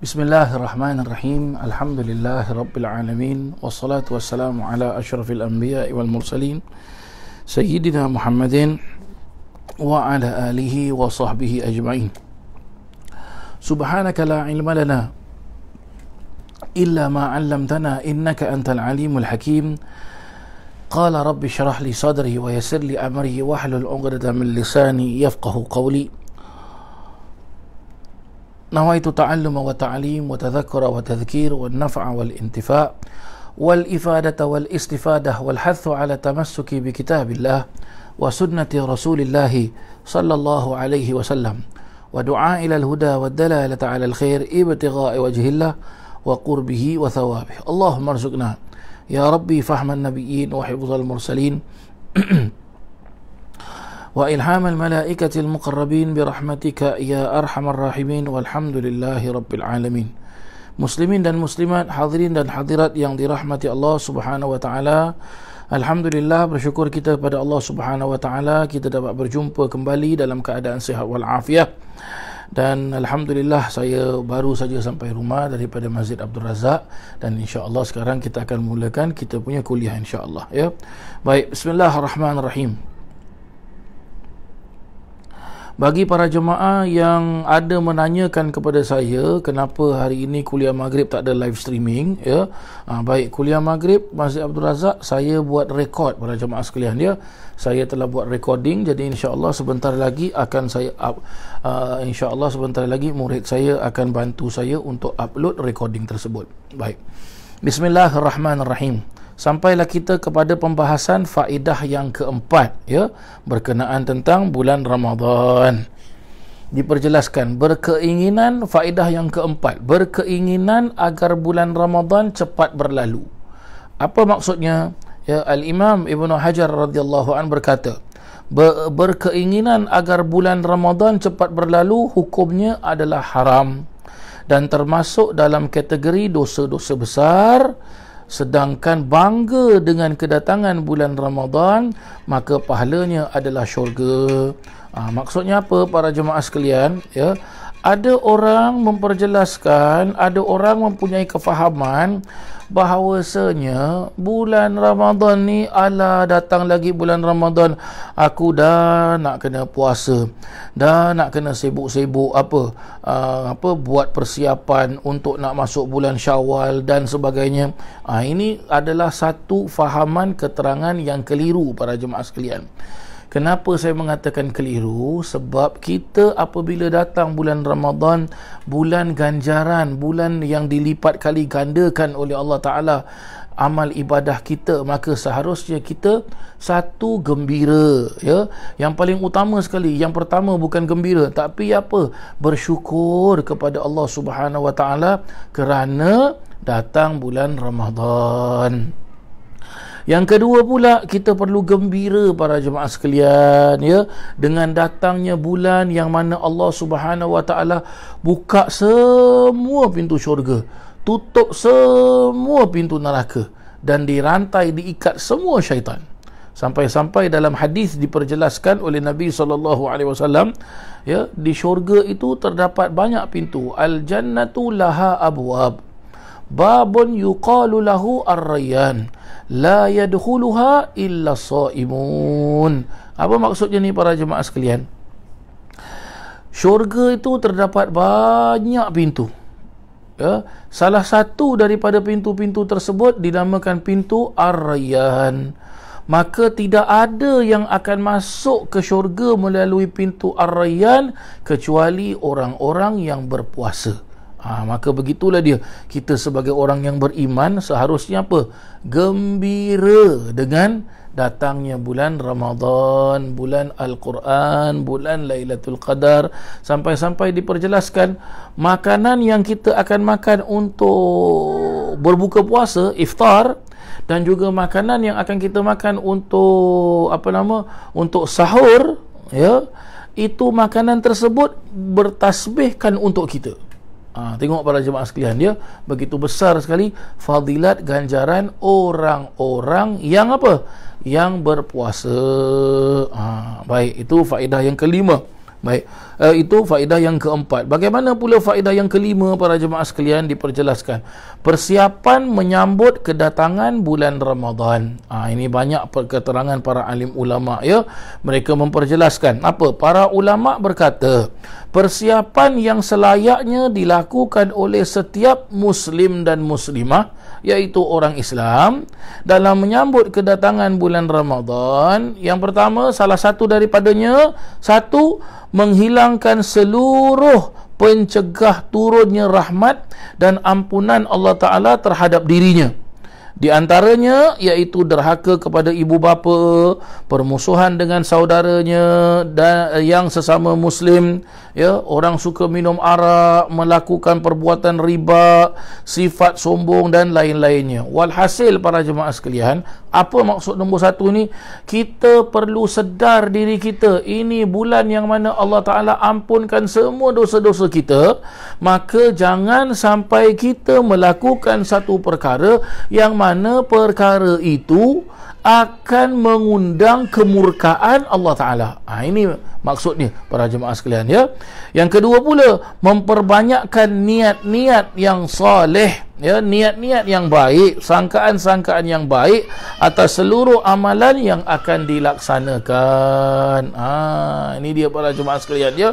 بسم الله الرحمن الرحيم الحمد لله رب العالمين والصلاة والسلام على أشرف الأنبياء والمرسلين سيدنا محمد وعلى آله وصحبه أجمعين سبحانك لا علم لنا إلا ما علمتنا إنك أنت العليم الحكيم قال رب اشرح لي صدري ويسر لي أمري واحلل عقدة من لساني يفقه قولي نويت تعلم وتعليم وتذكر وتذكير والنفع والانتفاع والإفادة والاستفادة والحث على التمسك بكتاب الله وسنة رسول الله صلى الله عليه وسلم ودعاء إلى الهدى والدلالة على الخير ابتغاء وجه الله وقربه وثوابه اللهم ارزقنا يا ربي فهم النبيين وحفظ المرسلين وإلحام الملائكة المقربين برحمتك يا أرحم الراحمين والحمد لله رب العالمين مسلمين dan مسلمات حاضرين dan حاضرات yang dirahmati Allah subhanahu wa ta'ala Alhamdulillah bersyukur kita kepada Allah subhanahu wa ta'ala Kita dapat berjumpa kembali dalam keadaan sihat walafiat dan Alhamdulillah saya baru saja sampai rumah daripada Masjid Abdul Razak dan insyaAllah sekarang kita akan mulakan kita punya kuliah insyaAllah ya. baik Bismillahirrahmanirrahim bagi para jemaah yang ada menanyakan kepada saya kenapa hari ini kuliah maghrib tak ada live streaming ya. Ha, baik kuliah maghrib Masjid Abdul Razak saya buat rekod para jemaah sekalian dia. Ya? Saya telah buat recording jadi insya-Allah sebentar lagi akan saya up uh, insya-Allah sebentar lagi murid saya akan bantu saya untuk upload recording tersebut. Baik. Bismillahirrahmanirrahim sampailah kita kepada pembahasan faedah yang keempat ya berkenaan tentang bulan Ramadan diperjelaskan berkeinginan faedah yang keempat berkeinginan agar bulan Ramadan cepat berlalu apa maksudnya ya al imam ibnu hajar radhiyallahu an berkata Ber- berkeinginan agar bulan Ramadan cepat berlalu hukumnya adalah haram dan termasuk dalam kategori dosa-dosa besar sedangkan bangga dengan kedatangan bulan Ramadan maka pahalanya adalah syurga ha, maksudnya apa para jemaah sekalian ya ada orang memperjelaskan ada orang mempunyai kefahaman bahawasanya bulan Ramadan ni ala datang lagi bulan Ramadan aku dah nak kena puasa dah nak kena sibuk-sibuk apa uh, apa buat persiapan untuk nak masuk bulan Syawal dan sebagainya uh, ini adalah satu fahaman keterangan yang keliru para jemaah sekalian Kenapa saya mengatakan keliru? Sebab kita apabila datang bulan Ramadan, bulan ganjaran, bulan yang dilipat kali gandakan oleh Allah Ta'ala amal ibadah kita maka seharusnya kita satu gembira ya yang paling utama sekali yang pertama bukan gembira tapi apa bersyukur kepada Allah Subhanahu Wa Taala kerana datang bulan Ramadan yang kedua pula kita perlu gembira para jemaah sekalian ya dengan datangnya bulan yang mana Allah Subhanahu Wa Taala buka semua pintu syurga, tutup semua pintu neraka dan dirantai diikat semua syaitan. Sampai-sampai dalam hadis diperjelaskan oleh Nabi sallallahu alaihi wasallam ya di syurga itu terdapat banyak pintu. Al jannatu laha abwab. Babun yuqalu lahu ar-rayyan la yadkhuluha illa saimun apa maksudnya ni para jemaah sekalian syurga itu terdapat banyak pintu ya salah satu daripada pintu-pintu tersebut dinamakan pintu ar-rayyan maka tidak ada yang akan masuk ke syurga melalui pintu ar-rayyan kecuali orang-orang yang berpuasa Ha, maka begitulah dia. Kita sebagai orang yang beriman seharusnya apa? Gembira dengan datangnya bulan Ramadan, bulan Al-Quran, bulan Lailatul Qadar. Sampai-sampai diperjelaskan makanan yang kita akan makan untuk berbuka puasa, iftar dan juga makanan yang akan kita makan untuk apa nama? Untuk sahur, ya. Itu makanan tersebut bertasbihkan untuk kita. Ha, tengok para jemaah sekalian dia begitu besar sekali fadilat ganjaran orang-orang yang apa? Yang berpuasa. Ha, baik itu faedah yang kelima. Baik, uh, itu faedah yang keempat. Bagaimana pula faedah yang kelima para jemaah sekalian diperjelaskan? Persiapan menyambut kedatangan bulan Ramadan. ha, ini banyak keterangan para alim ulama ya. Mereka memperjelaskan apa? Para ulama berkata, persiapan yang selayaknya dilakukan oleh setiap muslim dan muslimah yaitu orang Islam dalam menyambut kedatangan bulan Ramadan yang pertama salah satu daripadanya satu menghilangkan seluruh pencegah turunnya rahmat dan ampunan Allah Taala terhadap dirinya di antaranya iaitu derhaka kepada ibu bapa, permusuhan dengan saudaranya dan eh, yang sesama muslim, ya, orang suka minum arak, melakukan perbuatan riba, sifat sombong dan lain-lainnya. Walhasil para jemaah sekalian, apa maksud nombor satu ni kita perlu sedar diri kita ini bulan yang mana Allah Ta'ala ampunkan semua dosa-dosa kita maka jangan sampai kita melakukan satu perkara yang mana perkara itu akan mengundang kemurkaan Allah Ta'ala ha, ini Maksud maksudnya para jemaah sekalian ya yang kedua pula memperbanyakkan niat-niat yang soleh ya niat-niat yang baik sangkaan-sangkaan yang baik atas seluruh amalan yang akan dilaksanakan ha ini dia para jemaah sekalian ya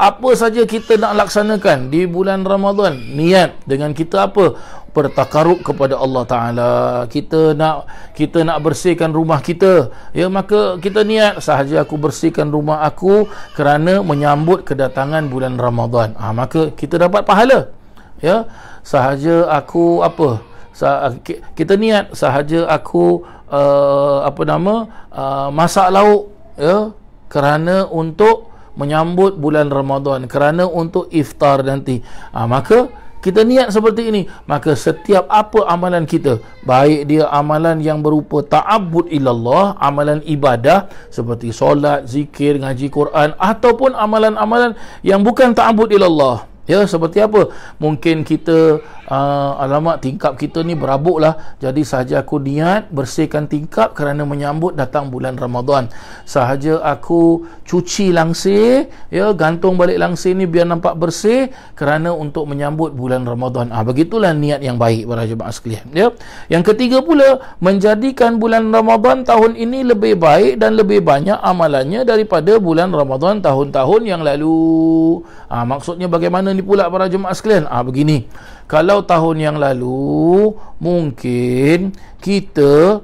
apa saja kita nak laksanakan di bulan Ramadan niat dengan kita apa bertakaruk kepada Allah Taala kita nak kita nak bersihkan rumah kita ya maka kita niat sahaja aku bersihkan rumah aku kerana menyambut kedatangan bulan Ramadan ah ha, maka kita dapat pahala ya sahaja aku apa sah, kita niat sahaja aku uh, apa nama uh, masak lauk ya kerana untuk menyambut bulan Ramadan kerana untuk iftar nanti ah ha, maka kita niat seperti ini maka setiap apa amalan kita baik dia amalan yang berupa ta'abbud ilallah amalan ibadah seperti solat zikir ngaji Quran ataupun amalan-amalan yang bukan ta'abbud ilallah ya seperti apa mungkin kita uh, ah, alamat tingkap kita ni berabuk lah jadi sahaja aku niat bersihkan tingkap kerana menyambut datang bulan Ramadan sahaja aku cuci langsir ya gantung balik langsir ni biar nampak bersih kerana untuk menyambut bulan Ramadan ah begitulah niat yang baik para jemaah sekalian ya yang ketiga pula menjadikan bulan Ramadan tahun ini lebih baik dan lebih banyak amalannya daripada bulan Ramadan tahun-tahun yang lalu ah maksudnya bagaimana ni pula para jemaah sekalian ah begini kalau atau tahun yang lalu mungkin kita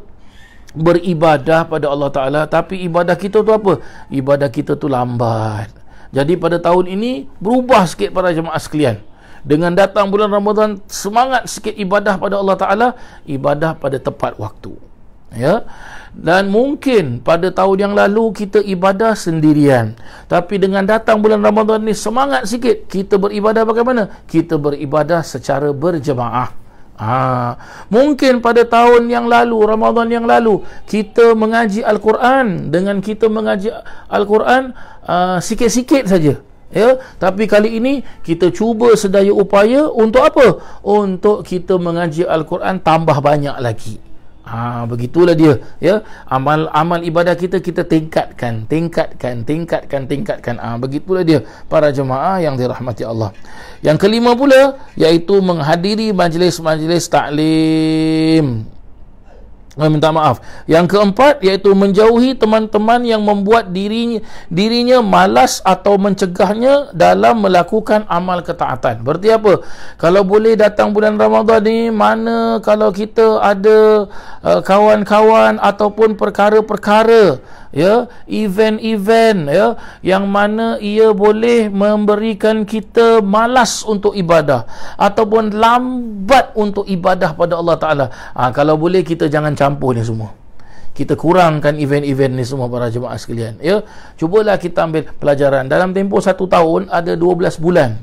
beribadah pada Allah Taala tapi ibadah kita tu apa ibadah kita tu lambat jadi pada tahun ini berubah sikit para jemaah sekalian dengan datang bulan Ramadan semangat sikit ibadah pada Allah Taala ibadah pada tepat waktu ya dan mungkin pada tahun yang lalu kita ibadah sendirian tapi dengan datang bulan Ramadan ni semangat sikit kita beribadah bagaimana kita beribadah secara berjemaah Ha, mungkin pada tahun yang lalu Ramadhan yang lalu kita mengaji Al-Quran dengan kita mengaji Al-Quran uh, sikit-sikit saja ya tapi kali ini kita cuba sedaya upaya untuk apa untuk kita mengaji Al-Quran tambah banyak lagi Ha, begitulah dia ya amal amal ibadah kita kita tingkatkan tingkatkan tingkatkan tingkatkan ah ha, begitulah dia para jemaah yang dirahmati Allah yang kelima pula iaitu menghadiri majlis-majlis taklim meminta maaf. Yang keempat iaitu menjauhi teman-teman yang membuat dirinya dirinya malas atau mencegahnya dalam melakukan amal ketaatan. Berarti apa? Kalau boleh datang bulan Ramadan ni mana kalau kita ada uh, kawan-kawan ataupun perkara-perkara ya event-event ya yang mana ia boleh memberikan kita malas untuk ibadah ataupun lambat untuk ibadah pada Allah Taala ha, kalau boleh kita jangan campur ni semua kita kurangkan event-event ni semua para jemaah sekalian ya cubalah kita ambil pelajaran dalam tempoh satu tahun ada 12 bulan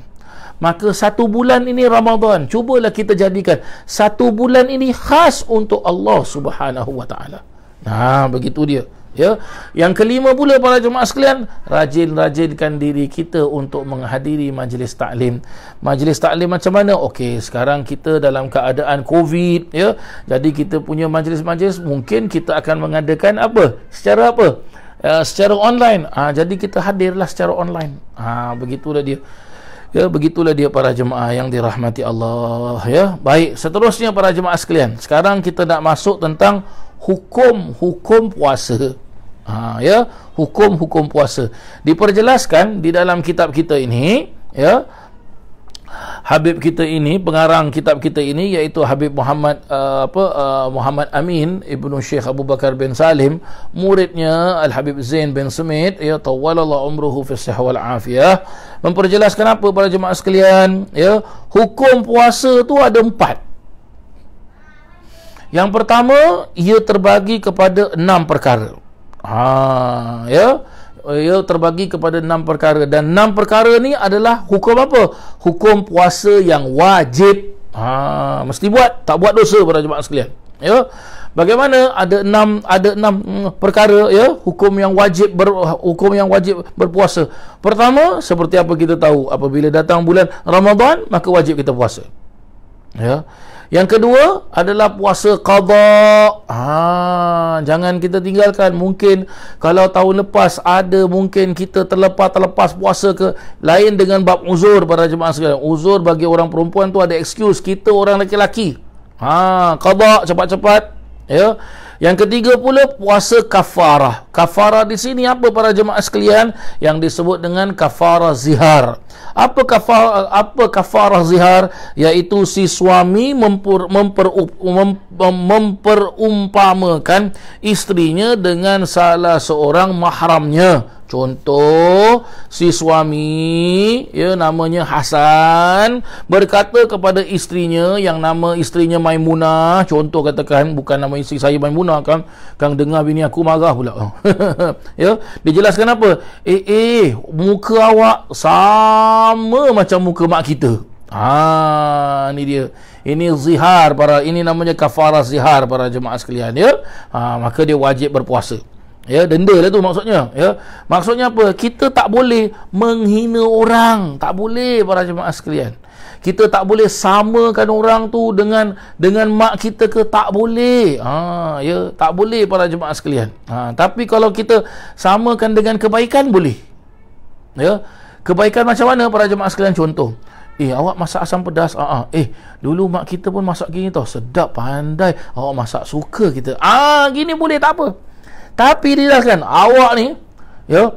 maka satu bulan ini Ramadan cubalah kita jadikan satu bulan ini khas untuk Allah Subhanahu Wa Taala nah begitu dia Ya, yang kelima pula para jemaah sekalian, rajin-rajinkan diri kita untuk menghadiri majlis taklim. Majlis taklim macam mana? Okey, sekarang kita dalam keadaan COVID, ya. Jadi kita punya majlis-majlis mungkin kita akan mengadakan apa? Secara apa? Ya, secara online. Ha, jadi kita hadirlah secara online. Ha, begitulah dia. Ya, begitulah dia para jemaah yang dirahmati Allah, ya. Baik, seterusnya para jemaah sekalian, sekarang kita nak masuk tentang hukum-hukum puasa ha, ya hukum-hukum puasa diperjelaskan di dalam kitab kita ini ya Habib kita ini pengarang kitab kita ini iaitu Habib Muhammad uh, apa uh, Muhammad Amin Ibnu Syekh Abu Bakar bin Salim muridnya Al Habib Zain bin Sumit ya tawallallahu umruhu fi sihha wal afiyah memperjelaskan apa para jemaah sekalian ya hukum puasa tu ada empat yang pertama ia terbagi kepada enam perkara Ha, ya. Ia ya, terbagi kepada enam perkara dan enam perkara ni adalah hukum apa? Hukum puasa yang wajib. Ha, mesti buat, tak buat dosa pada jemaah sekalian. Ya. Bagaimana ada enam ada enam hmm, perkara ya hukum yang wajib ber, hukum yang wajib berpuasa. Pertama seperti apa kita tahu apabila datang bulan Ramadan maka wajib kita puasa. Ya. Yang kedua adalah puasa qada. Ha, ah, jangan kita tinggalkan. Mungkin kalau tahun lepas ada mungkin kita terlepas terlepas puasa ke lain dengan bab uzur para jemaah sekalian. Uzur bagi orang perempuan tu ada excuse kita orang lelaki. Ha, ah, qada cepat-cepat. Ya. Yang ketiga pula puasa kafarah. Kafarah di sini apa para jemaah sekalian yang disebut dengan kafarah zihar. Apa kafar apa kafarah zihar iaitu si suami memper, memper, memper, memperumpamakan isterinya dengan salah seorang mahramnya. Contoh si suami ya namanya Hasan berkata kepada isterinya yang nama istrinya Maimunah contoh katakan bukan nama isteri saya Maimunah guna kang kang dengar bini aku marah pula oh. ya dia jelaskan apa eh eh muka awak sama macam muka mak kita ha ni dia ini zihar para ini namanya kafarah zihar para jemaah sekalian ya ha, maka dia wajib berpuasa Ya, denda lah tu maksudnya. Ya. Maksudnya apa? Kita tak boleh menghina orang. Tak boleh para jemaah sekalian. Kita tak boleh samakan orang tu dengan dengan mak kita ke tak boleh. Ha, ya, tak boleh para jemaah sekalian. Ha, tapi kalau kita samakan dengan kebaikan boleh. Ya. Kebaikan macam mana para jemaah sekalian contoh? Eh, awak masak asam pedas. Ah, uh-uh. eh, dulu mak kita pun masak gini tau. Sedap pandai. Awak masak suka kita. Ah, gini boleh tak apa. Tapi dirilaskan Awak ni Ya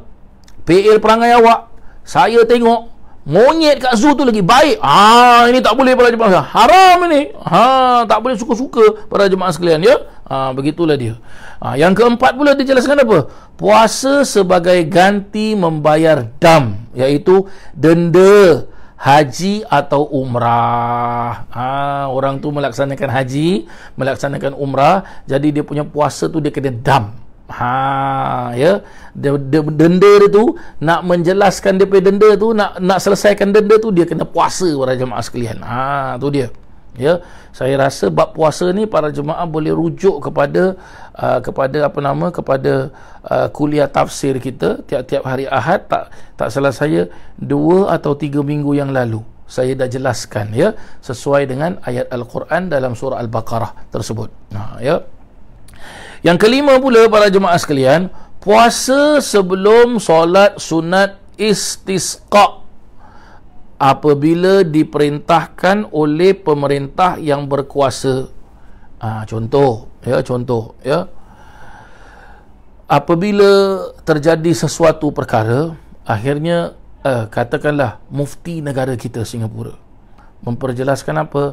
PL perangai awak Saya tengok Monyet kat zoo tu lagi baik Ah, ini tak boleh para jemaah Haram ini Ha tak boleh suka-suka Para jemaah sekalian ya Ha begitulah dia ha, Yang keempat pula dia jelaskan apa Puasa sebagai ganti membayar dam Iaitu denda haji atau umrah ha, orang tu melaksanakan haji melaksanakan umrah jadi dia punya puasa tu dia kena dam Ha, ya. Dia, dia denda dia tu nak menjelaskan dia punya denda tu nak nak selesaikan denda tu dia kena puasa para jemaah sekalian. Ha, tu dia. Ya. Saya rasa bab puasa ni para jemaah boleh rujuk kepada uh, kepada apa nama kepada uh, kuliah tafsir kita tiap-tiap hari Ahad tak tak salah saya dua atau tiga minggu yang lalu saya dah jelaskan ya sesuai dengan ayat al-Quran dalam surah al-Baqarah tersebut. Nah, ha, ya. Yang kelima pula para jemaah sekalian, puasa sebelum solat sunat istisqa. Apabila diperintahkan oleh pemerintah yang berkuasa. Ha, contoh, ya contoh, ya. Apabila terjadi sesuatu perkara, akhirnya uh, katakanlah mufti negara kita Singapura memperjelaskan apa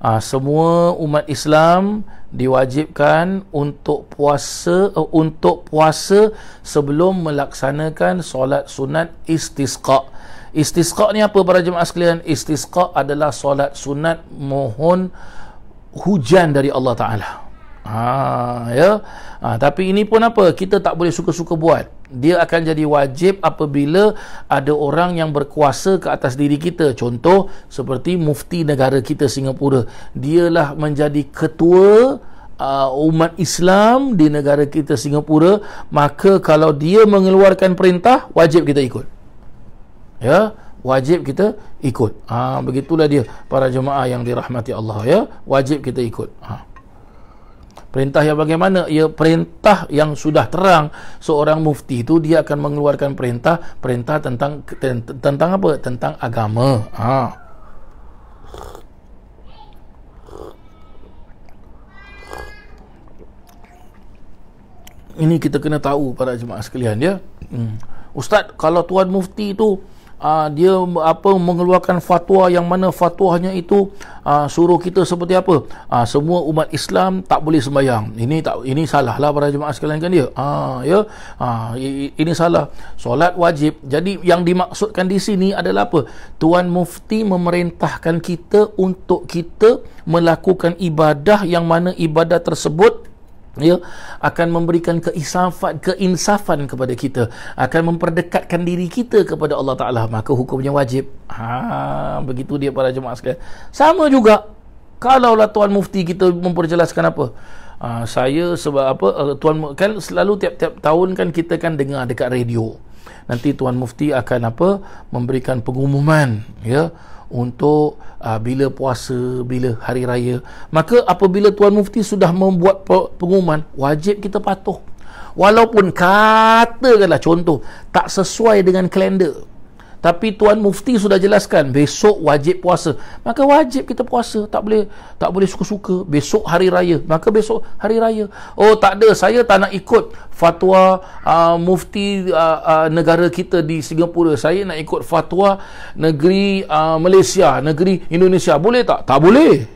uh, semua umat Islam diwajibkan untuk puasa uh, untuk puasa sebelum melaksanakan solat sunat istisqa istisqa ni apa para jemaah sekalian istisqa adalah solat sunat mohon hujan dari Allah taala Ha, ya. Ha, tapi ini pun apa? Kita tak boleh suka-suka buat. Dia akan jadi wajib apabila ada orang yang berkuasa ke atas diri kita. Contoh seperti mufti negara kita Singapura. Dialah menjadi ketua uh, umat Islam di negara kita Singapura, maka kalau dia mengeluarkan perintah, wajib kita ikut. Ya wajib kita ikut. Ah ha, begitulah dia para jemaah yang dirahmati Allah ya, wajib kita ikut. ha. Perintah yang bagaimana? Ya, perintah yang sudah terang seorang mufti itu dia akan mengeluarkan perintah perintah tentang tentang apa? Tentang agama. Ha. Ini kita kena tahu para jemaah sekalian ya. Hmm. Ustaz, kalau tuan mufti itu uh, dia apa mengeluarkan fatwa yang mana fatwanya itu uh, suruh kita seperti apa uh, semua umat Islam tak boleh sembahyang ini tak ini salah lah para jemaah sekalian kan dia uh, ya yeah? uh, ini salah solat wajib jadi yang dimaksudkan di sini adalah apa tuan mufti memerintahkan kita untuk kita melakukan ibadah yang mana ibadah tersebut ya akan memberikan keinsafan keinsafan kepada kita akan memperdekatkan diri kita kepada Allah Taala maka hukumnya wajib ha begitu dia para jemaah sekalian sama juga kalau kalaulah tuan mufti kita memperjelaskan apa ha, saya sebab apa eh, tuan kan selalu tiap-tiap tahun kan kita kan dengar dekat radio nanti tuan mufti akan apa memberikan pengumuman ya untuk uh, bila puasa, bila hari raya. Maka apabila Tuan Mufti sudah membuat pengumuman, wajib kita patuh. Walaupun katakanlah contoh tak sesuai dengan kalender tapi tuan mufti sudah jelaskan besok wajib puasa maka wajib kita puasa tak boleh tak boleh suka-suka besok hari raya maka besok hari raya oh tak ada saya tak nak ikut fatwa uh, mufti uh, uh, negara kita di Singapura saya nak ikut fatwa negeri uh, Malaysia negeri Indonesia boleh tak tak boleh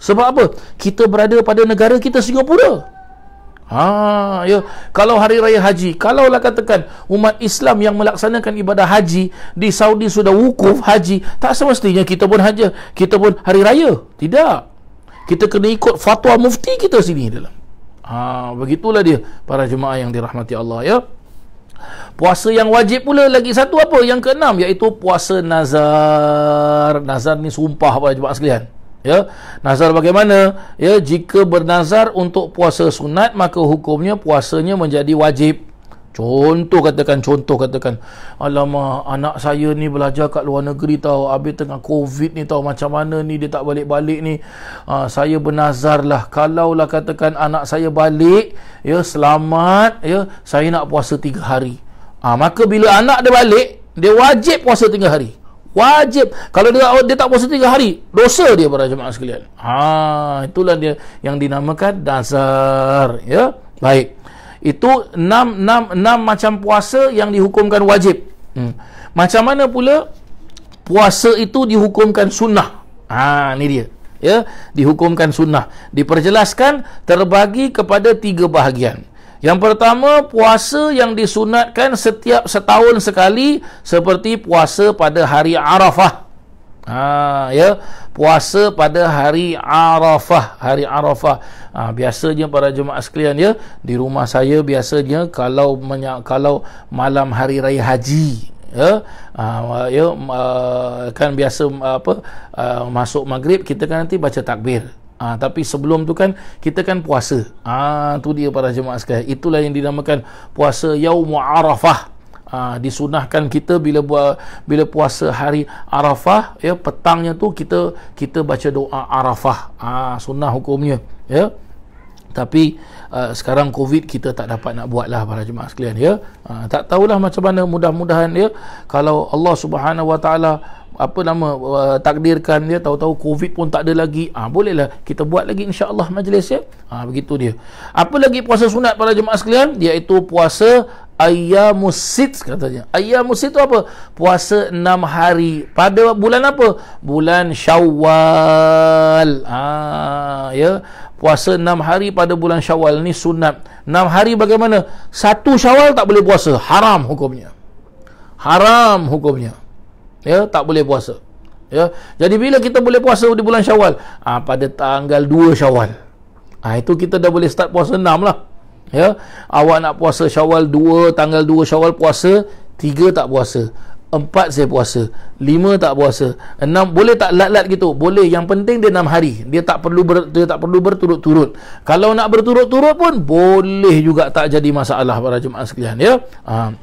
sebab apa kita berada pada negara kita Singapura Ha, ya. Kalau hari raya haji, kalau kalaulah katakan umat Islam yang melaksanakan ibadah haji di Saudi sudah wukuf haji, tak semestinya kita pun haji, kita pun hari raya. Tidak. Kita kena ikut fatwa mufti kita sini dalam. Ha, begitulah dia para jemaah yang dirahmati Allah ya. Puasa yang wajib pula lagi satu apa? Yang keenam iaitu puasa nazar. Nazar ni sumpah para jemaah sekalian ya nazar bagaimana ya jika bernazar untuk puasa sunat maka hukumnya puasanya menjadi wajib contoh katakan contoh katakan alamak anak saya ni belajar kat luar negeri tau habis tengah covid ni tau macam mana ni dia tak balik-balik ni ha, saya bernazar lah kalaulah katakan anak saya balik ya selamat ya saya nak puasa 3 hari ha, maka bila anak dia balik dia wajib puasa 3 hari wajib kalau dia oh, dia tak puasa tiga hari dosa dia para jemaah sekalian ha itulah dia yang dinamakan dasar ya baik itu enam enam enam macam puasa yang dihukumkan wajib hmm. macam mana pula puasa itu dihukumkan sunnah ha ni dia ya dihukumkan sunnah diperjelaskan terbagi kepada tiga bahagian yang pertama, puasa yang disunatkan setiap setahun sekali seperti puasa pada hari Arafah. Ha, ya, puasa pada hari Arafah, hari Arafah. Ha, biasanya para jemaah sekalian ya, di rumah saya biasanya kalau kalau malam hari raya haji, ya uh, ya uh, kan biasa uh, apa uh, masuk maghrib kita kan nanti baca takbir Ha, tapi sebelum tu kan kita kan puasa. Ah ha, tu dia para jemaah sekalian. Itulah yang dinamakan puasa Yaumul Arafah. Ha, disunahkan kita bila buat bila puasa hari Arafah ya petangnya tu kita kita baca doa Arafah. Ah ha, sunnah hukumnya ya. Tapi uh, sekarang COVID kita tak dapat nak buat lah para jemaah sekalian ya. Uh, tak tahulah macam mana mudah-mudahan ya. Kalau Allah Subhanahu Wa Taala apa nama uh, takdirkan dia tahu-tahu covid pun tak ada lagi ah ha, bolehlah kita buat lagi insyaallah majlis ya ah ha, begitu dia apa lagi puasa sunat para jemaah sekalian iaitu puasa ayyamusid katanya ayyamusid tu apa puasa enam hari pada bulan apa bulan syawal ah ha, ya puasa enam hari pada bulan syawal ni sunat Enam hari bagaimana satu syawal tak boleh puasa haram hukumnya haram hukumnya ya tak boleh puasa ya jadi bila kita boleh puasa di bulan Syawal ha, pada tanggal 2 Syawal ha, itu kita dah boleh start puasa 6 lah ya awak nak puasa Syawal 2 tanggal 2 Syawal puasa 3 tak puasa 4 saya puasa 5 tak puasa 6 boleh tak lat-lat gitu boleh yang penting dia 6 hari dia tak perlu ber, dia tak perlu berturut-turut kalau nak berturut-turut pun boleh juga tak jadi masalah para jemaah sekalian ya ha.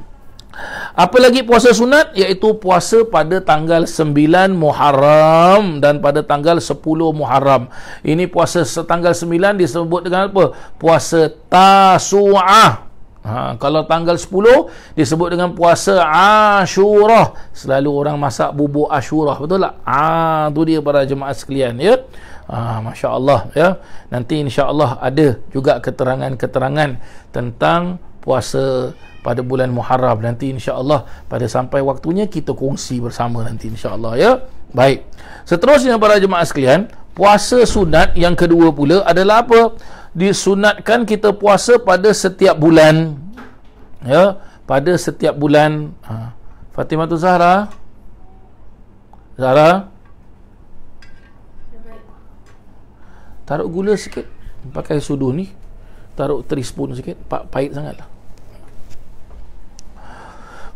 Apa lagi puasa sunat? Iaitu puasa pada tanggal 9 Muharram dan pada tanggal 10 Muharram. Ini puasa setanggal 9 disebut dengan apa? Puasa Tasu'ah. Ha, kalau tanggal 10 disebut dengan puasa Ashura. Selalu orang masak bubur Ashura, betul tak? Ah, tu dia para jemaah sekalian, ya. Ha, Masya Allah, ya. Nanti insya Allah ada juga keterangan-keterangan tentang puasa pada bulan Muharram nanti insya-Allah pada sampai waktunya kita kongsi bersama nanti insya-Allah ya. Baik. Seterusnya para jemaah sekalian, puasa sunat yang kedua pula adalah apa? Disunatkan kita puasa pada setiap bulan. Ya, pada setiap bulan. Ha. Fatimah tu Zahra. Zahra. Taruh gula sikit. Pakai sudu ni. Taruh teaspoon sikit. Pahit sangatlah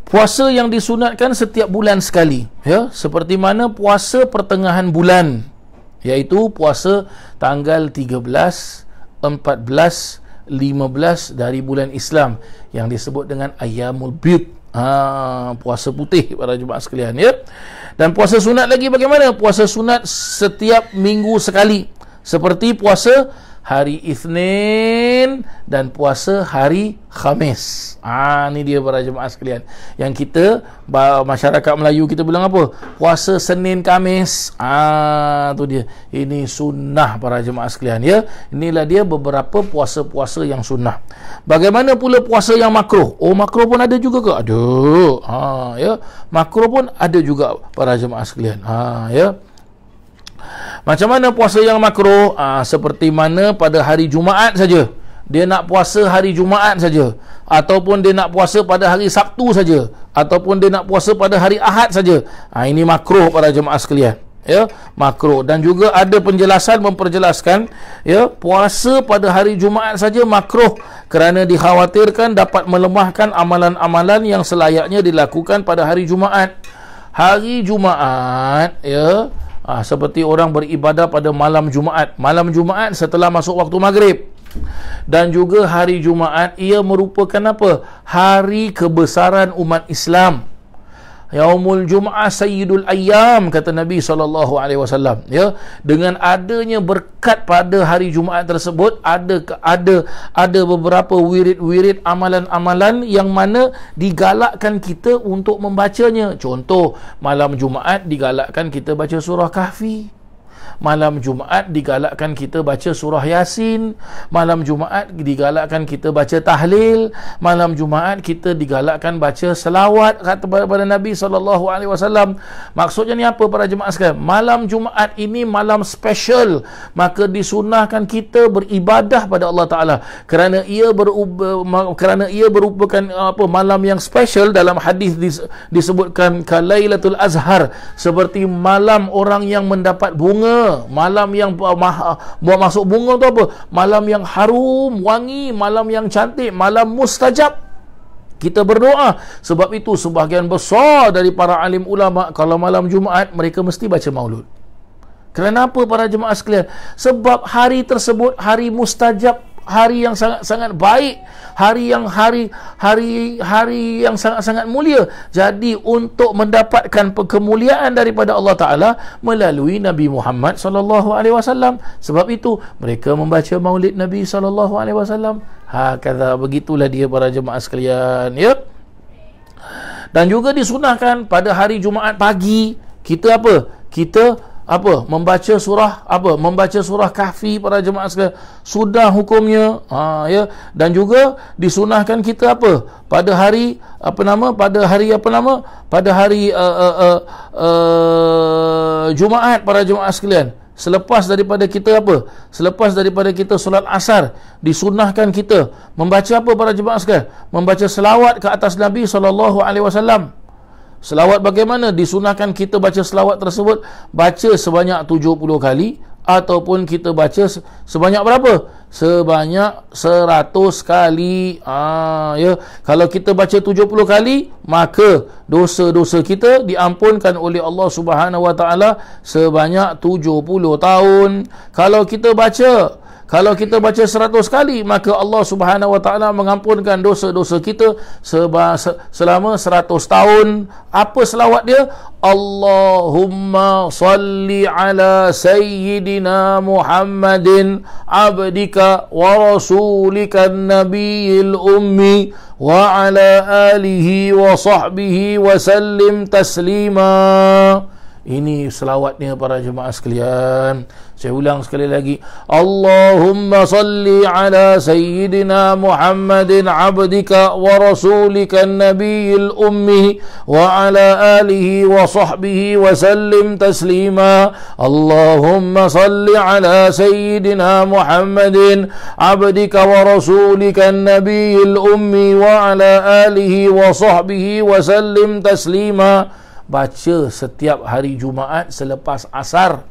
puasa yang disunatkan setiap bulan sekali ya seperti mana puasa pertengahan bulan iaitu puasa tanggal 13 14 15 dari bulan Islam yang disebut dengan ayyamul bid ha puasa putih para jemaah sekalian ya dan puasa sunat lagi bagaimana puasa sunat setiap minggu sekali seperti puasa hari Isnin dan puasa hari Khamis. Ah ha, ni dia para jemaah sekalian. Yang kita masyarakat Melayu kita bilang apa? Puasa Senin Khamis. Ah ha, tu dia. Ini sunnah para jemaah sekalian ya. Inilah dia beberapa puasa-puasa yang sunnah. Bagaimana pula puasa yang makruh? Oh makruh pun ada juga ke? Ada. Ah ha, ya. Makruh pun ada juga para jemaah sekalian. Ah ha, ya. Macam mana puasa yang makro? Ha, ah, seperti mana pada hari Jumaat saja. Dia nak puasa hari Jumaat saja ataupun dia nak puasa pada hari Sabtu saja ataupun dia nak puasa pada hari Ahad saja. Ha, ini makro para jemaah sekalian. Ya, makro dan juga ada penjelasan memperjelaskan ya, puasa pada hari Jumaat saja makro kerana dikhawatirkan dapat melemahkan amalan-amalan yang selayaknya dilakukan pada hari Jumaat. Hari Jumaat ya, Ah, seperti orang beribadah pada malam Jumaat. Malam Jumaat setelah masuk waktu maghrib. Dan juga hari Jumaat ia merupakan apa? Hari kebesaran umat Islam. Yaumul Jum'ah Sayyidul Ayyam kata Nabi sallallahu alaihi wasallam ya dengan adanya berkat pada hari Jumaat tersebut ada ada ada beberapa wirid-wirid amalan-amalan yang mana digalakkan kita untuk membacanya contoh malam Jumaat digalakkan kita baca surah Kahfi malam Jumaat digalakkan kita baca surah Yasin malam Jumaat digalakkan kita baca tahlil malam Jumaat kita digalakkan baca selawat kata kepada Nabi sallallahu alaihi wasallam maksudnya ni apa para jemaah sekalian malam Jumaat ini malam special maka disunahkan kita beribadah pada Allah taala kerana ia berupa, kerana ia merupakan uh, apa malam yang special dalam hadis disebutkan kalailatul azhar seperti malam orang yang mendapat bunga malam yang uh, buat masuk bunga tu apa malam yang harum wangi malam yang cantik malam mustajab kita berdoa sebab itu sebahagian besar dari para alim ulama kalau malam Jumaat mereka mesti baca maulud kenapa para jemaah sekalian sebab hari tersebut hari mustajab hari yang sangat-sangat baik hari yang hari hari hari yang sangat-sangat mulia jadi untuk mendapatkan kemuliaan daripada Allah Taala melalui Nabi Muhammad sallallahu alaihi wasallam sebab itu mereka membaca maulid Nabi sallallahu alaihi wasallam ha kata begitulah dia para jemaah sekalian ya dan juga disunahkan pada hari Jumaat pagi kita apa kita apa membaca surah apa membaca surah kahfi para jemaah sekalian sudah hukumnya ha ya dan juga disunahkan kita apa pada hari apa nama pada hari apa nama pada hari uh, uh, uh, uh, jumaat para jemaah sekalian selepas daripada kita apa selepas daripada kita solat asar disunahkan kita membaca apa para jemaah sekalian membaca selawat ke atas nabi saw Selawat bagaimana disunahkan kita baca selawat tersebut? Baca sebanyak 70 kali ataupun kita baca sebanyak berapa? Sebanyak 100 kali. Ah ya, kalau kita baca 70 kali, maka dosa-dosa kita diampunkan oleh Allah Subhanahu Wa Taala sebanyak 70 tahun. Kalau kita baca kalau kita baca seratus kali, maka Allah Subhanahu Wa Taala mengampunkan dosa-dosa kita selama seratus tahun. Apa selawat dia? Allahumma salli ala sayyidina Muhammadin abdika wa rasulika nabiyil ummi wa ala alihi wa sahbihi wa sallim taslimah. Ini selawatnya para jemaah sekalian. Saya ulang sekali lagi. Allahumma salli ala sayyidina Muhammadin abdika wa rasulika nabiyil ummi wa ala alihi wa sahbihi wa sallim taslima. Allahumma salli ala sayyidina Muhammadin abdika wa rasulika nabiyil ummi wa ala alihi wa sahbihi wa sallim taslima baca setiap hari Jumaat selepas asar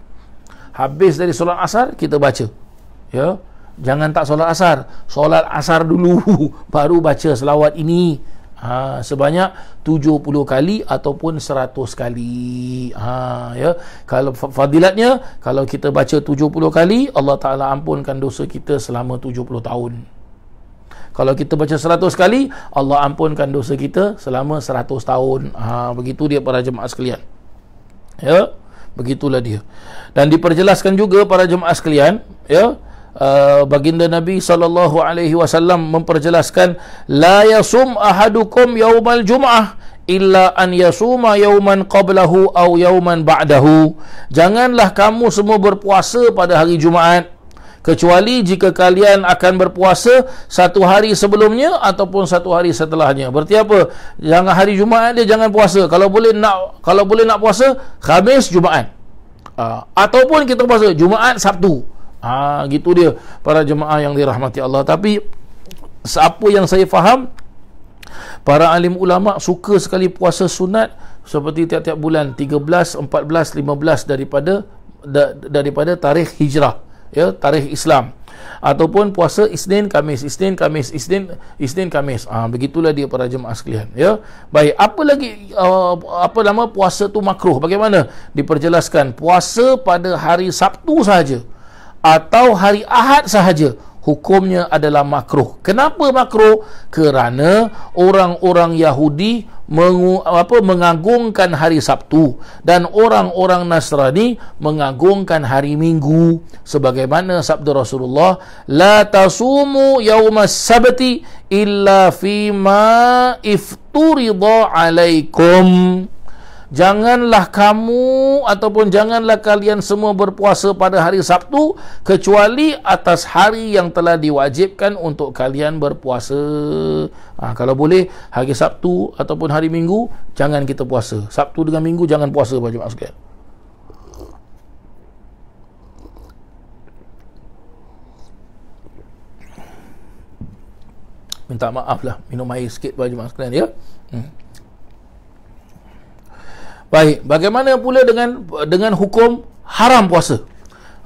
habis dari solat asar kita baca ya jangan tak solat asar solat asar dulu baru baca selawat ini ha, sebanyak 70 kali ataupun 100 kali ha, ya kalau fadilatnya kalau kita baca 70 kali Allah Ta'ala ampunkan dosa kita selama 70 tahun kalau kita baca seratus kali Allah ampunkan dosa kita selama seratus tahun ha, begitu dia para jemaah sekalian ya begitulah dia dan diperjelaskan juga para jemaah sekalian ya Uh, baginda Nabi sallallahu alaihi wasallam memperjelaskan la yasum ahadukum yaumal jumaah illa an yasuma yauman qablahu aw yauman ba'dahu janganlah kamu semua berpuasa pada hari Jumaat kecuali jika kalian akan berpuasa satu hari sebelumnya ataupun satu hari setelahnya berarti apa jangan hari Jumaat dia jangan puasa kalau boleh nak kalau boleh nak puasa Khamis Jumaat ha, ataupun kita puasa Jumaat Sabtu ha, gitu dia para jemaah yang dirahmati Allah tapi apa yang saya faham para alim ulama suka sekali puasa sunat seperti tiap-tiap bulan 13, 14, 15 daripada da, daripada tarikh hijrah ya tarikh Islam ataupun puasa Isnin Kamis Isnin Kamis Isnin Isnin Kamis ah ha, begitulah dia para jemaah sekalian ya baik apa lagi uh, apa nama puasa tu makruh bagaimana diperjelaskan puasa pada hari Sabtu sahaja atau hari Ahad sahaja hukumnya adalah makruh. Kenapa makruh? Kerana orang-orang Yahudi mengu, apa mengagungkan hari Sabtu dan orang-orang Nasrani mengagungkan hari Minggu sebagaimana sabda Rasulullah la tasumu yauma sabati illa fima ifturida alaikum janganlah kamu ataupun janganlah kalian semua berpuasa pada hari Sabtu kecuali atas hari yang telah diwajibkan untuk kalian berpuasa ha, kalau boleh hari Sabtu ataupun hari Minggu jangan kita puasa Sabtu dengan Minggu jangan puasa Pak Jumat sekalian minta maaf lah minum air sikit Pak Jumat sekalian ya hmm. Baik, bagaimana pula dengan dengan hukum haram puasa?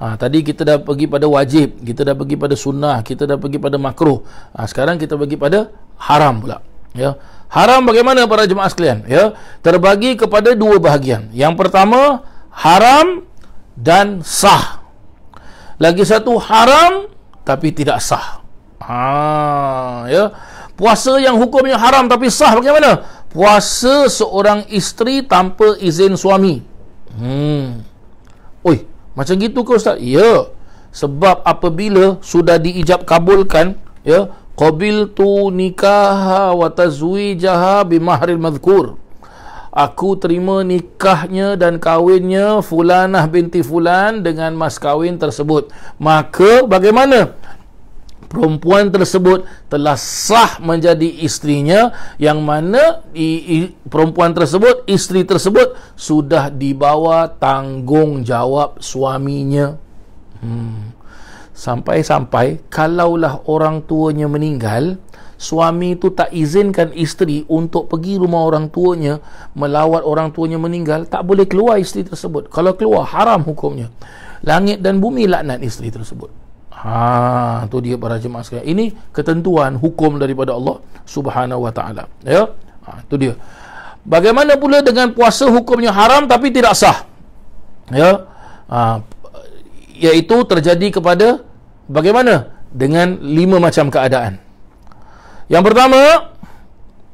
Ha, tadi kita dah pergi pada wajib, kita dah pergi pada sunnah, kita dah pergi pada makruh. Ha, sekarang kita pergi pada haram pula. Ya. Haram bagaimana para jemaah sekalian? Ya. Terbagi kepada dua bahagian. Yang pertama, haram dan sah. Lagi satu haram tapi tidak sah. Ha, ya. Puasa yang hukumnya haram tapi sah bagaimana? puasa seorang isteri tanpa izin suami. Hmm. Oi, macam gitu ke ustaz? Ya. Sebab apabila sudah diijab kabulkan, ya, qabil tu nikah watazwi tazwijaha bi mahril madhkur. Aku terima nikahnya dan kahwinnya Fulanah binti Fulan dengan mas kahwin tersebut. Maka bagaimana? perempuan tersebut telah sah menjadi isterinya yang mana i, i, perempuan tersebut isteri tersebut sudah dibawa tanggungjawab suaminya hmm. sampai-sampai kalaulah orang tuanya meninggal suami itu tak izinkan isteri untuk pergi rumah orang tuanya melawat orang tuanya meninggal tak boleh keluar isteri tersebut kalau keluar haram hukumnya langit dan bumi laknat isteri tersebut Ha, tu dia para jemaah sekalian. Ini ketentuan hukum daripada Allah Subhanahu Wa Taala. Ya. Ha, tu dia. Bagaimana pula dengan puasa hukumnya haram tapi tidak sah? Ya. Ha, iaitu terjadi kepada bagaimana? Dengan lima macam keadaan. Yang pertama,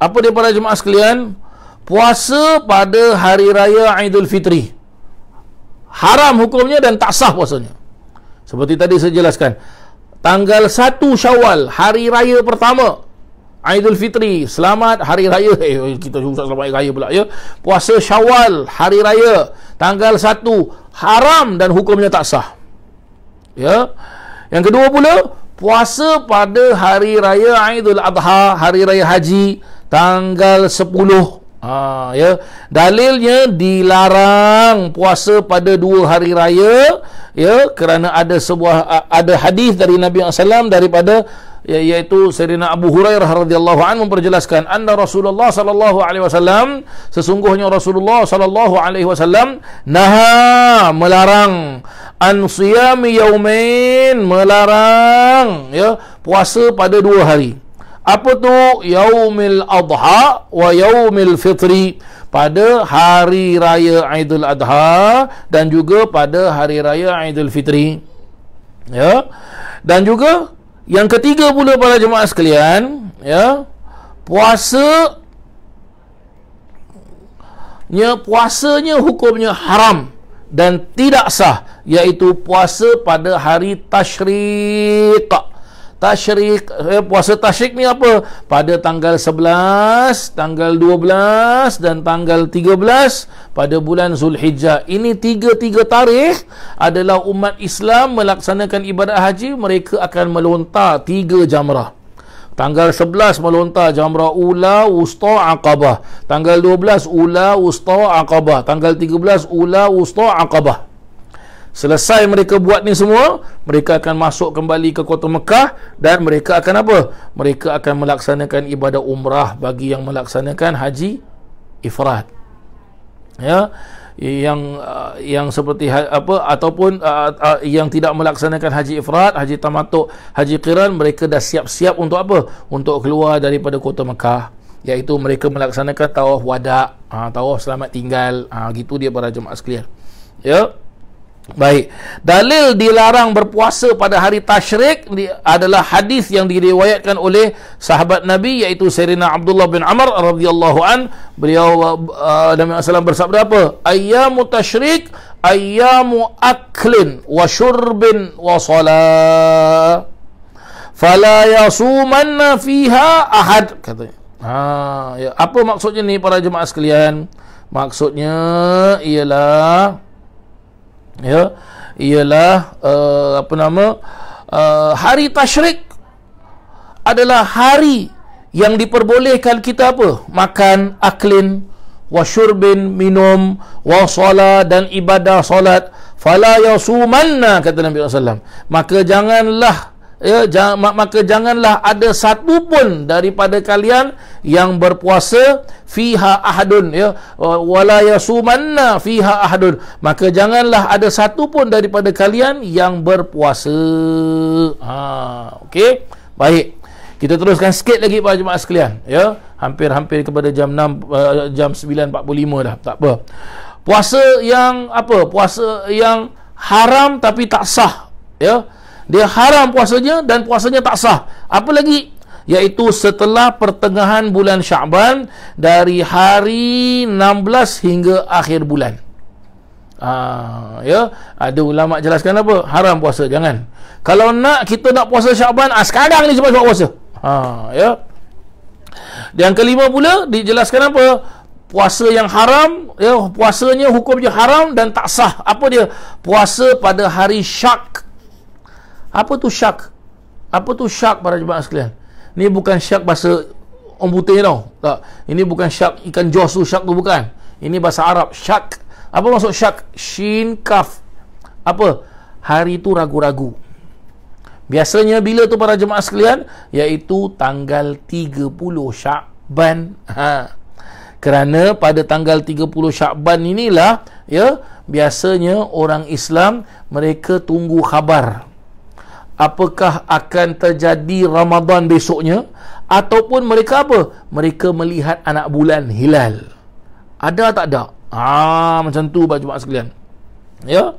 apa dia para jemaah sekalian? Puasa pada hari raya Aidilfitri. Haram hukumnya dan tak sah puasanya. Seperti tadi saya jelaskan Tanggal 1 Syawal Hari Raya pertama Aidilfitri Selamat Hari Raya eh, Kita usah selamat Hari Raya pula ya Puasa Syawal Hari Raya Tanggal 1 Haram dan hukumnya tak sah Ya Yang kedua pula Puasa pada Hari Raya Aidil Adha Hari Raya Haji Tanggal 10 Ha, ya. Dalilnya dilarang puasa pada dua hari raya ya kerana ada sebuah ada hadis dari Nabi yang salam daripada ya, iaitu Serina Abu Hurairah radhiyallahu an memperjelaskan anna Rasulullah sallallahu alaihi wasallam sesungguhnya Rasulullah sallallahu alaihi wasallam naha melarang an siyami yaumain melarang ya puasa pada dua hari apa tu yaumil adha wa yaumil fitri pada hari raya Aidil Adha dan juga pada hari raya Aidil Fitri ya dan juga yang ketiga pula para jemaah sekalian ya puasa nya puasanya hukumnya haram dan tidak sah iaitu puasa pada hari tasyrik tashrik eh, puasa tashrik ni apa pada tanggal 11 tanggal 12 dan tanggal 13 pada bulan Zulhijjah ini tiga-tiga tarikh adalah umat Islam melaksanakan ibadat haji mereka akan melontar tiga jamrah Tanggal 11 melontar jamrah Ula Wusta Aqabah. Tanggal 12 Ula Wusta Aqabah. Tanggal 13 Ula Wusta Aqabah. Selesai mereka buat ni semua, mereka akan masuk kembali ke kota Mekah dan mereka akan apa? Mereka akan melaksanakan ibadah umrah bagi yang melaksanakan haji ifrad. Ya yang uh, yang seperti ha, apa ataupun uh, uh, yang tidak melaksanakan haji ifrad, haji tamatuk, haji qiran mereka dah siap-siap untuk apa? Untuk keluar daripada kota Mekah iaitu mereka melaksanakan tawaf wada, ha, tawaf selamat tinggal, ha, gitu dia para jemaah sekalian. Ya. Baik. Dalil dilarang berpuasa pada hari Tashrik adalah hadis yang diriwayatkan oleh sahabat Nabi yaitu Sayyidina Abdullah bin Amr radhiyallahu an. Beliau uh, uh Nabi SAW bersabda apa? Ayyamu Tashrik ayyamu aklin wa syurbin wa salat fala yasumanna fiha ahad katanya. Ha, ya. apa maksudnya ni para jemaah sekalian? Maksudnya ialah ya ialah uh, apa nama uh, hari tasyrik adalah hari yang diperbolehkan kita apa makan aklin wasyurbin minum wasala dan ibadah solat fala yasumanna kata Nabi sallallahu alaihi wasallam maka janganlah ya jangan, maka janganlah ada satu pun daripada kalian yang berpuasa fiha ahadun ya wala yasumanna fiha ahadun maka janganlah ada satu pun daripada kalian yang berpuasa ha okey baik kita teruskan sikit lagi para jemaah sekalian ya hampir-hampir kepada jam 6 uh, eh, jam 9.45 dah tak apa puasa yang apa puasa yang haram tapi tak sah ya dia haram puasanya dan puasanya tak sah apa lagi iaitu setelah pertengahan bulan Syaban dari hari 16 hingga akhir bulan Aa, ah, ya ada ah, ulama jelaskan apa haram puasa jangan kalau nak kita nak puasa Syaban ah, sekarang ni cepat-cepat puasa ha, ya yang kelima pula dijelaskan apa puasa yang haram ya puasanya hukumnya haram dan tak sah apa dia puasa pada hari syak apa tu syak? Apa tu syak para jemaah sekalian? Ini bukan syak bahasa orang putih tau. Tak. Ini bukan syak ikan jos tu, syak tu bukan. Ini bahasa Arab, syak. Apa maksud syak? Shin kaf. Apa? Hari tu ragu-ragu. Biasanya bila tu para jemaah sekalian? Iaitu tanggal 30 Syakban. Ha. Kerana pada tanggal 30 Syakban inilah ya biasanya orang Islam mereka tunggu khabar apakah akan terjadi Ramadan besoknya ataupun mereka apa mereka melihat anak bulan hilal ada tak ada ah macam tu baju mak sekalian ya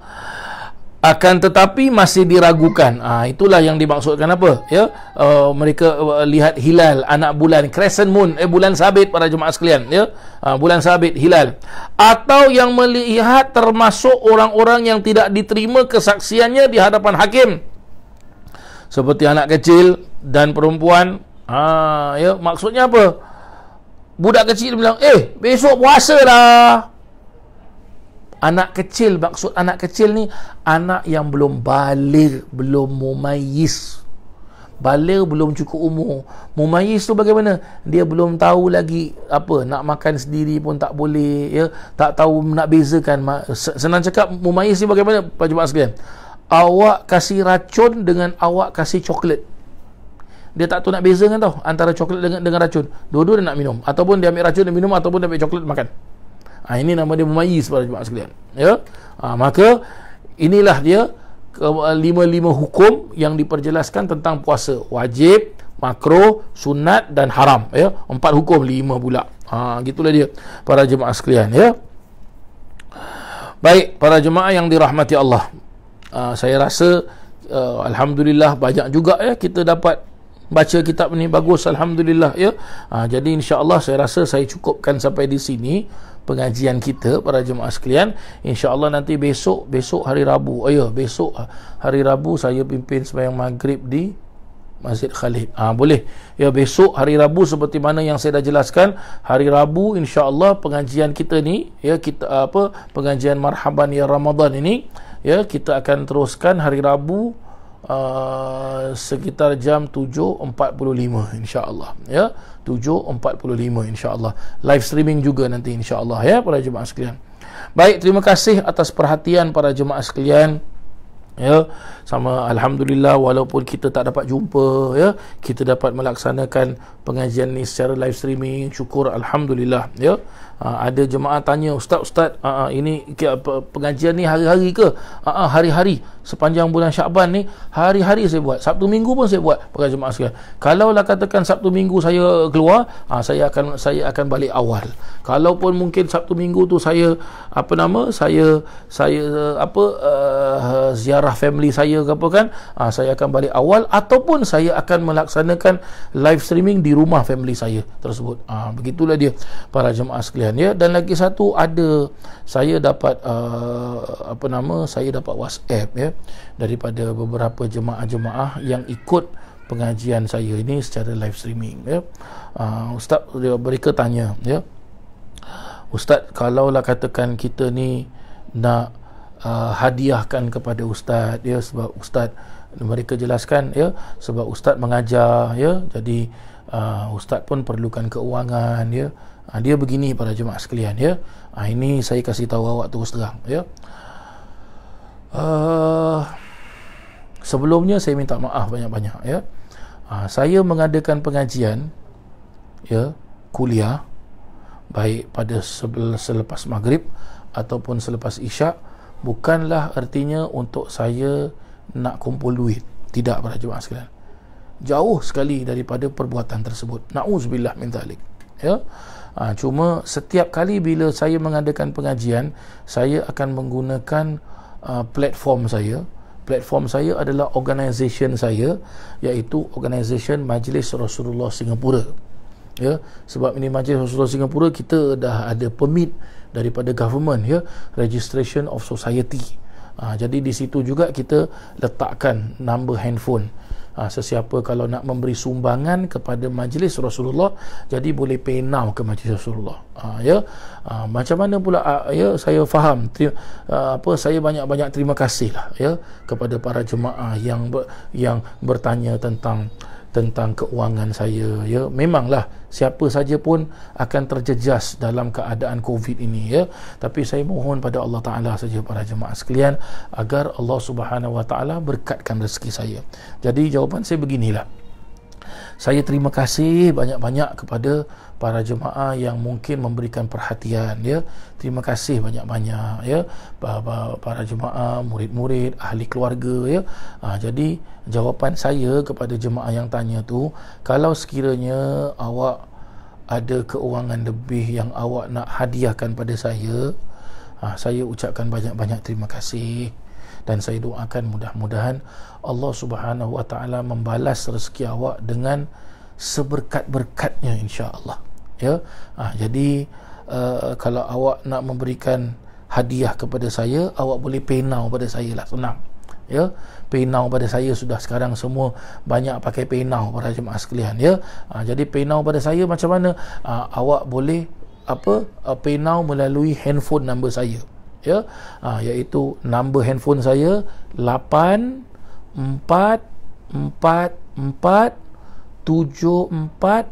akan tetapi masih diragukan ah itulah yang dimaksudkan apa ya uh, mereka uh, lihat hilal anak bulan crescent moon eh bulan sabit para jemaah sekalian ya uh, bulan sabit hilal atau yang melihat termasuk orang-orang yang tidak diterima kesaksiannya di hadapan hakim seperti anak kecil dan perempuan ha ya maksudnya apa budak kecil bilang eh besok puasa lah anak kecil maksud anak kecil ni anak yang belum balik belum mumayis balir belum cukup umur mumayis tu bagaimana dia belum tahu lagi apa nak makan sendiri pun tak boleh ya tak tahu nak bezakan senang cakap mumayis ni bagaimana pak jumaat sekalian awak kasih racun dengan awak kasih coklat dia tak tahu nak beza kan tau antara coklat dengan dengan racun dua-dua dia nak minum ataupun dia ambil racun dia minum ataupun dia ambil coklat makan ha, ini nama dia memayis pada jemaah sekalian ya ha, maka inilah dia lima-lima hukum yang diperjelaskan tentang puasa wajib makro sunat dan haram ya empat hukum lima pula ha, gitulah dia para jemaah sekalian ya Baik, para jemaah yang dirahmati Allah uh, saya rasa uh, alhamdulillah banyak juga ya kita dapat baca kitab ni bagus alhamdulillah ya ha, jadi insyaallah saya rasa saya cukupkan sampai di sini pengajian kita para jemaah sekalian insyaallah nanti besok besok hari Rabu oh ya besok hari Rabu saya pimpin sembahyang maghrib di Masjid Khalid ah ha, boleh ya besok hari Rabu seperti mana yang saya dah jelaskan hari Rabu insya Allah pengajian kita ni ya kita apa pengajian marhaban ya Ramadan ini ya kita akan teruskan hari Rabu uh, sekitar jam 7.45 Allah. ya 7.45 Allah. live streaming juga nanti insya Allah. ya para jemaah sekalian baik terima kasih atas perhatian para jemaah sekalian ya sama alhamdulillah walaupun kita tak dapat jumpa ya kita dapat melaksanakan pengajian ni secara live streaming syukur alhamdulillah ya ha, ada jemaah tanya ustaz ustaz aa, ah, ini pengajian ni hari-hari ke aa, ah, hari-hari sepanjang bulan Syakban ni hari-hari saya buat Sabtu Minggu pun saya buat pengajian jemaah sekalian kalaulah katakan Sabtu Minggu saya keluar aa, saya akan saya akan balik awal kalaupun mungkin Sabtu Minggu tu saya apa nama saya saya apa uh, ziarah family saya ke apa kan uh, saya akan balik awal ataupun saya akan melaksanakan live streaming di rumah family saya tersebut uh, begitulah dia para jemaah sekalian ya dan lagi satu ada saya dapat uh, apa nama saya dapat WhatsApp ya daripada beberapa jemaah-jemaah yang ikut pengajian saya ini secara live streaming ya uh, ustaz mereka tanya ya Ustaz, kalaulah katakan kita ni nak uh, hadiahkan kepada ustaz ya sebab ustaz mereka jelaskan ya sebab ustaz mengajar ya jadi uh, ustaz pun perlukan keuangan ya uh, dia begini para jemaah sekalian ya uh, ini saya kasih tahu awak terus terang ya uh, sebelumnya saya minta maaf banyak-banyak ya uh, saya mengadakan pengajian ya kuliah baik pada selepas maghrib ataupun selepas isyak bukanlah artinya untuk saya nak kumpul duit tidak para jemaah sekalian jauh sekali daripada perbuatan tersebut na'uzubillah min zalik ya ha, cuma setiap kali bila saya mengadakan pengajian saya akan menggunakan uh, platform saya platform saya adalah organisation saya iaitu organisation Majlis Rasulullah Singapura ya sebab ini majlis Rasulullah Singapura kita dah ada permit daripada government ya registration of society ha, jadi di situ juga kita letakkan number handphone ha, sesiapa kalau nak memberi sumbangan kepada majlis Rasulullah jadi boleh pay now ke majlis Rasulullah ha, ya ha, macam mana pula ya saya faham Teri- apa saya banyak-banyak terima kasihlah ya kepada para jemaah yang ber- yang bertanya tentang tentang keuangan saya ya memanglah siapa saja pun akan terjejas dalam keadaan covid ini ya tapi saya mohon pada Allah taala saja para jemaah sekalian agar Allah Subhanahu wa taala berkatkan rezeki saya jadi jawapan saya beginilah saya terima kasih banyak-banyak kepada para jemaah yang mungkin memberikan perhatian ya terima kasih banyak-banyak ya para, para jemaah murid-murid ahli keluarga ya ha, jadi jawapan saya kepada jemaah yang tanya tu kalau sekiranya awak ada keuangan lebih yang awak nak hadiahkan pada saya ha, saya ucapkan banyak-banyak terima kasih dan saya doakan mudah-mudahan Allah Subhanahu wa taala membalas rezeki awak dengan seberkat-berkatnya insya-Allah. Ya. Ha, jadi uh, kalau awak nak memberikan hadiah kepada saya, awak boleh penau pada saya lah senang. Ya. Penau pada saya sudah sekarang semua banyak pakai penau para jemaah sekalian ya. Ha, jadi penau pada saya macam mana? Ha, awak boleh apa? Uh, penau melalui handphone number saya ya ha, iaitu nombor handphone saya 84447405 ha,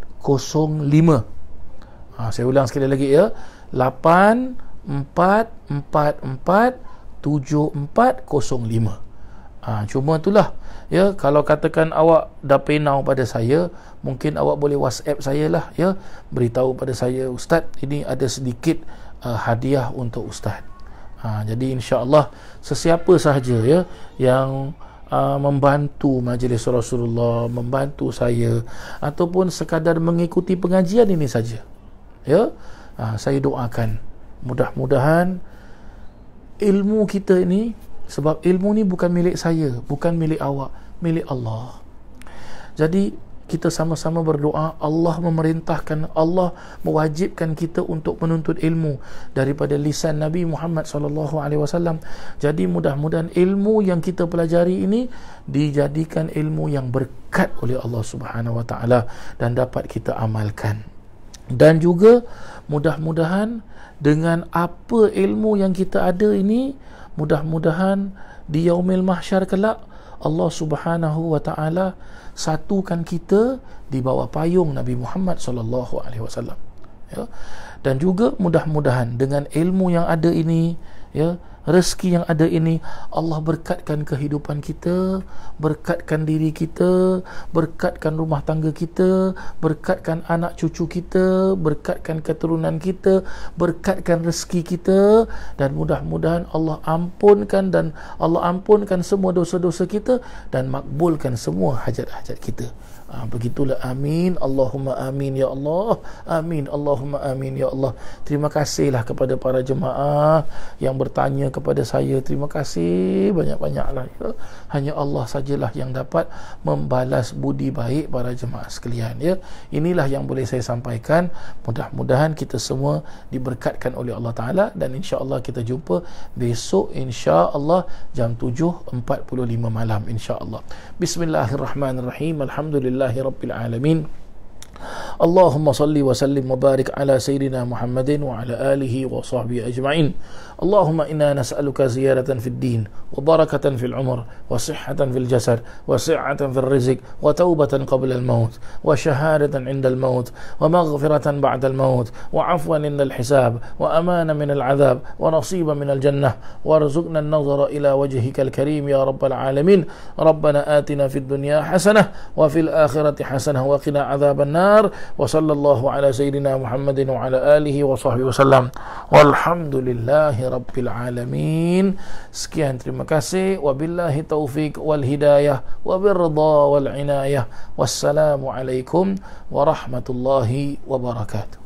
ah, saya ulang sekali lagi ya 84447405 ah ha, cuma itulah ya kalau katakan awak dah penau pada saya mungkin awak boleh WhatsApp saya lah ya beritahu pada saya ustaz ini ada sedikit uh, hadiah untuk ustaz Ha, jadi insya Allah sesiapa sahaja ya yang uh, membantu majlis Rasulullah, membantu saya ataupun sekadar mengikuti pengajian ini saja. Ya, ha, saya doakan mudah-mudahan ilmu kita ini sebab ilmu ni bukan milik saya, bukan milik awak, milik Allah. Jadi kita sama-sama berdoa Allah memerintahkan Allah mewajibkan kita untuk menuntut ilmu daripada lisan Nabi Muhammad sallallahu alaihi wasallam jadi mudah-mudahan ilmu yang kita pelajari ini dijadikan ilmu yang berkat oleh Allah Subhanahu wa taala dan dapat kita amalkan dan juga mudah-mudahan dengan apa ilmu yang kita ada ini mudah-mudahan di yaumil mahsyar kelak Allah Subhanahu wa taala satukan kita di bawah payung Nabi Muhammad sallallahu alaihi wasallam ya. dan juga mudah-mudahan dengan ilmu yang ada ini ya rezeki yang ada ini Allah berkatkan kehidupan kita berkatkan diri kita berkatkan rumah tangga kita berkatkan anak cucu kita berkatkan keturunan kita berkatkan rezeki kita dan mudah-mudahan Allah ampunkan dan Allah ampunkan semua dosa-dosa kita dan makbulkan semua hajat-hajat kita Ha, begitulah amin Allahumma amin ya Allah amin Allahumma amin ya Allah terima kasihlah kepada para jemaah yang bertanya kepada saya terima kasih banyak-banyaklah ya. hanya Allah sajalah yang dapat membalas budi baik para jemaah sekalian ya inilah yang boleh saya sampaikan mudah-mudahan kita semua diberkatkan oleh Allah taala dan insya-Allah kita jumpa besok insya-Allah jam 7.45 malam insya-Allah bismillahirrahmanirrahim alhamdulillah لله رب العالمين اللهم صل وسلم وبارك على سيدنا محمد وعلى آله وصحبه أجمعين اللهم إنا نسألك زيادة في الدين وبركة في العمر وصحة في الجسد وسعة في الرزق وتوبة قبل الموت وشهادة عند الموت ومغفرة بعد الموت وعفوا عند الحساب وأمان من العذاب ونصيبا من الجنة وارزقنا النظر إلى وجهك الكريم يا رب العالمين ربنا آتنا في الدنيا حسنة وفي الآخرة حسنة وقنا عذاب النار وصلى الله على سيدنا محمد وعلى آله وصحبه وسلم والحمد لله rabbil alamin sekian terima kasih wabillahi taufik wal hidayah wabirda wal inayah wassalamu alaikum warahmatullahi wabarakatuh